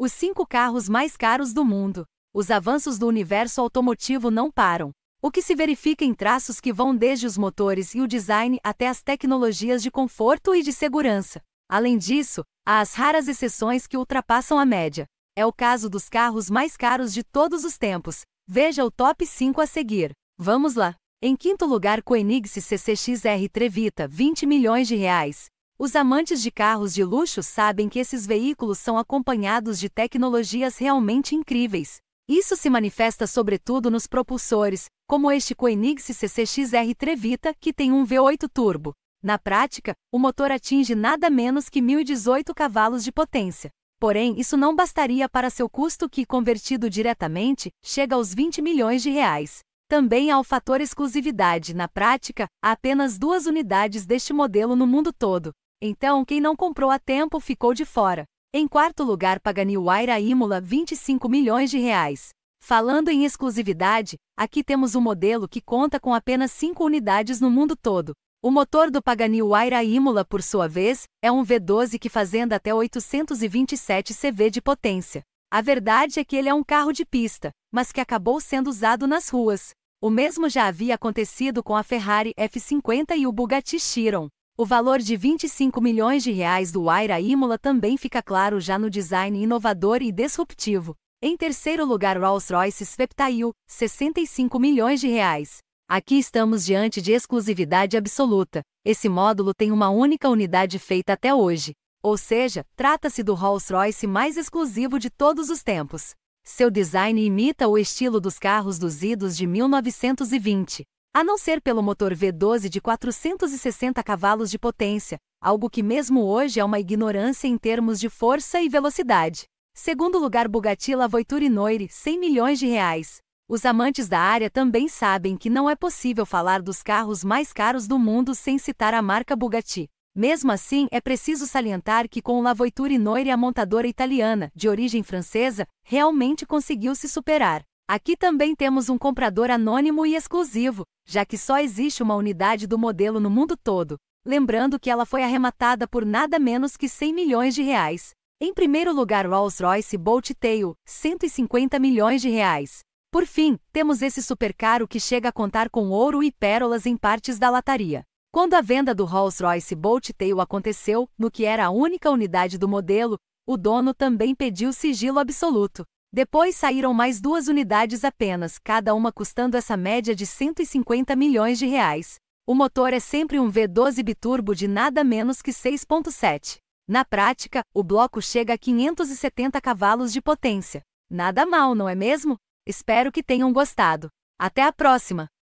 Os cinco carros mais caros do mundo. Os avanços do universo automotivo não param. O que se verifica em traços que vão desde os motores e o design até as tecnologias de conforto e de segurança. Além disso, há as raras exceções que ultrapassam a média. É o caso dos carros mais caros de todos os tempos. Veja o top 5 a seguir. Vamos lá. Em quinto lugar, Koenigsegg CCXR Trevita, 20 milhões de reais. Os amantes de carros de luxo sabem que esses veículos são acompanhados de tecnologias realmente incríveis. Isso se manifesta sobretudo nos propulsores, como este Koenigsegg CCXR Trevita, que tem um V8 turbo. Na prática, o motor atinge nada menos que 1018 cavalos de potência. Porém, isso não bastaria para seu custo que, convertido diretamente, chega aos 20 milhões de reais. Também há o fator exclusividade. Na prática, há apenas duas unidades deste modelo no mundo todo. Então, quem não comprou a tempo ficou de fora. Em quarto lugar, Paganiwaira Imola 25 milhões de reais. Falando em exclusividade, aqui temos um modelo que conta com apenas 5 unidades no mundo todo. O motor do Paganiwaira Imola, por sua vez, é um V12 que fazenda até 827 CV de potência. A verdade é que ele é um carro de pista, mas que acabou sendo usado nas ruas. O mesmo já havia acontecido com a Ferrari F50 e o Bugatti Chiron. O valor de 25 milhões de reais do Aira Imola também fica claro já no design inovador e disruptivo. Em terceiro lugar, Rolls-Royce Spectail, 65 milhões de reais. Aqui estamos diante de exclusividade absoluta. Esse módulo tem uma única unidade feita até hoje. Ou seja, trata-se do Rolls-Royce mais exclusivo de todos os tempos. Seu design imita o estilo dos carros dos idos de 1920. A não ser pelo motor V12 de 460 cavalos de potência, algo que mesmo hoje é uma ignorância em termos de força e velocidade. Segundo lugar Bugatti La Voiture Noire, 100 milhões de reais. Os amantes da área também sabem que não é possível falar dos carros mais caros do mundo sem citar a marca Bugatti. Mesmo assim, é preciso salientar que com o La Voiture Noire a montadora italiana, de origem francesa, realmente conseguiu se superar. Aqui também temos um comprador anônimo e exclusivo, já que só existe uma unidade do modelo no mundo todo. Lembrando que ela foi arrematada por nada menos que 100 milhões de reais. Em primeiro lugar, Rolls-Royce Bolt Tail, 150 milhões de reais. Por fim, temos esse supercaro que chega a contar com ouro e pérolas em partes da lataria. Quando a venda do Rolls-Royce Bolt Tail aconteceu, no que era a única unidade do modelo, o dono também pediu sigilo absoluto. Depois saíram mais duas unidades apenas, cada uma custando essa média de 150 milhões de reais. O motor é sempre um V12 biturbo de nada menos que 6.7. Na prática, o bloco chega a 570 cavalos de potência. Nada mal, não é mesmo? Espero que tenham gostado. Até a próxima!